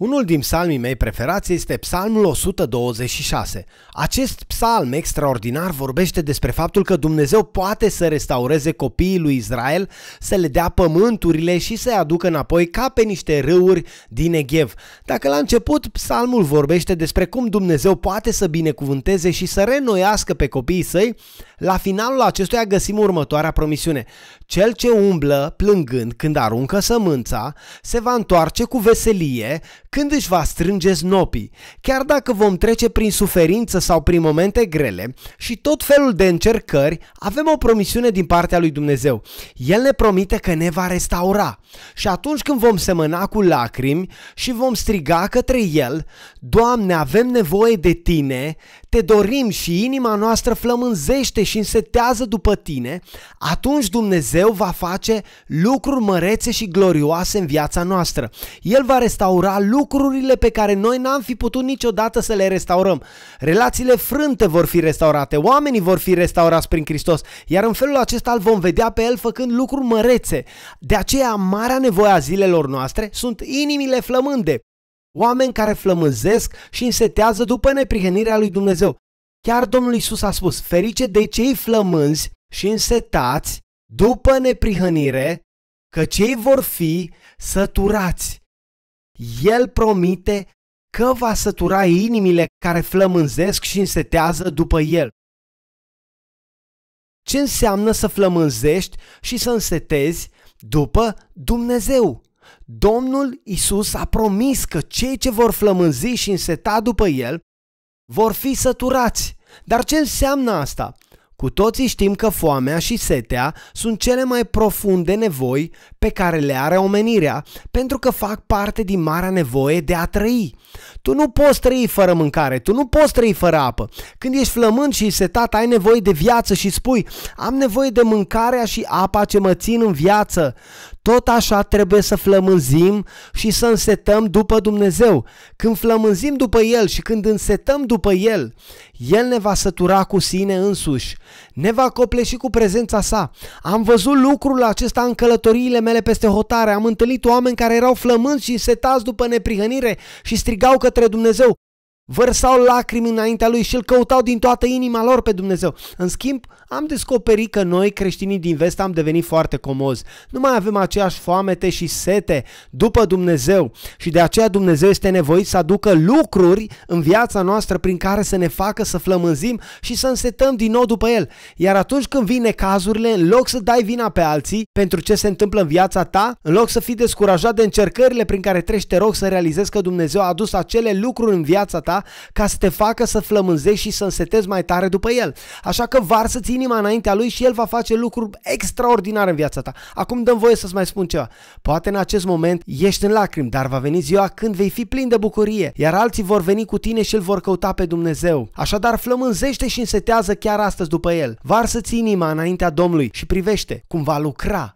Unul din psalmii mei preferați este psalmul 126. Acest psalm extraordinar vorbește despre faptul că Dumnezeu poate să restaureze copiii lui Israel, să le dea pământurile și să-i aducă înapoi ca pe niște râuri din Eghev. Dacă la început psalmul vorbește despre cum Dumnezeu poate să binecuvânteze și să renoiască pe copiii săi, la finalul acestuia găsim următoarea promisiune. Cel ce umblă plângând când aruncă sămânța, se va întoarce cu veselie când își va strânge snopii, chiar dacă vom trece prin suferință sau prin momente grele și tot felul de încercări, avem o promisiune din partea lui Dumnezeu. El ne promite că ne va restaura și atunci când vom semăna cu lacrimi și vom striga către El, Doamne, avem nevoie de Tine, te dorim și inima noastră flămânzește și însetează după Tine, atunci Dumnezeu va face lucruri mărețe și glorioase în viața noastră. El va restaura lucruri lucrurile pe care noi n-am fi putut niciodată să le restaurăm. Relațiile frânte vor fi restaurate, oamenii vor fi restaurați prin Hristos, iar în felul acesta îl vom vedea pe el făcând lucruri mărețe. De aceea, marea nevoie a zilelor noastre sunt inimile flămânde. Oameni care flămânzesc și însetează după neprihănirea lui Dumnezeu. Chiar Domnul Isus a spus, ferice de cei flămânzi și însetați după neprihănire, că cei vor fi săturați. El promite că va sătura inimile care flămânzesc și însetează după El. Ce înseamnă să flămânzești și să însetezi după Dumnezeu? Domnul Isus a promis că cei ce vor flămânzi și înseta după El vor fi săturați. Dar ce înseamnă asta? Cu toții știm că foamea și setea sunt cele mai profunde nevoi pe care le are omenirea pentru că fac parte din marea nevoie de a trăi. Tu nu poți trăi fără mâncare, tu nu poți trăi fără apă. Când ești flămând și setat, ai nevoie de viață și spui, am nevoie de mâncarea și apa ce mă țin în viață. Tot așa trebuie să flămânzim și să însetăm după Dumnezeu. Când flămânzim după El și când însetăm după El, El ne va sătura cu sine însuși, ne va copleși cu prezența sa. Am văzut lucrul acesta în călătoriile mele mele peste hotare, am întâlnit oameni care erau flămânți și setați după neprihănire și strigau către Dumnezeu, vărsau lacrimi înaintea lui și îl căutau din toată inima lor pe Dumnezeu. În schimb, am descoperit că noi, creștinii din vest, am devenit foarte comozi. Nu mai avem aceeași foamete și sete după Dumnezeu și de aceea Dumnezeu este nevoit să aducă lucruri în viața noastră prin care să ne facă să flămânzim și să însetăm din nou după El. Iar atunci când vine cazurile, în loc să dai vina pe alții pentru ce se întâmplă în viața ta, în loc să fii descurajat de încercările prin care treci, te rog să realizezi că Dumnezeu a adus acele lucruri în viața ta ca să te facă să flămânzești și să însetezi mai tare după el. Așa că varsă-ți inima înaintea lui și el va face lucruri extraordinare în viața ta. Acum dăm voie să-ți mai spun ceva. Poate în acest moment ești în lacrimi, dar va veni ziua când vei fi plin de bucurie, iar alții vor veni cu tine și îl vor căuta pe Dumnezeu. Așadar flămânzește și însetează chiar astăzi după el. Varsă-ți inima înaintea Domnului și privește cum va lucra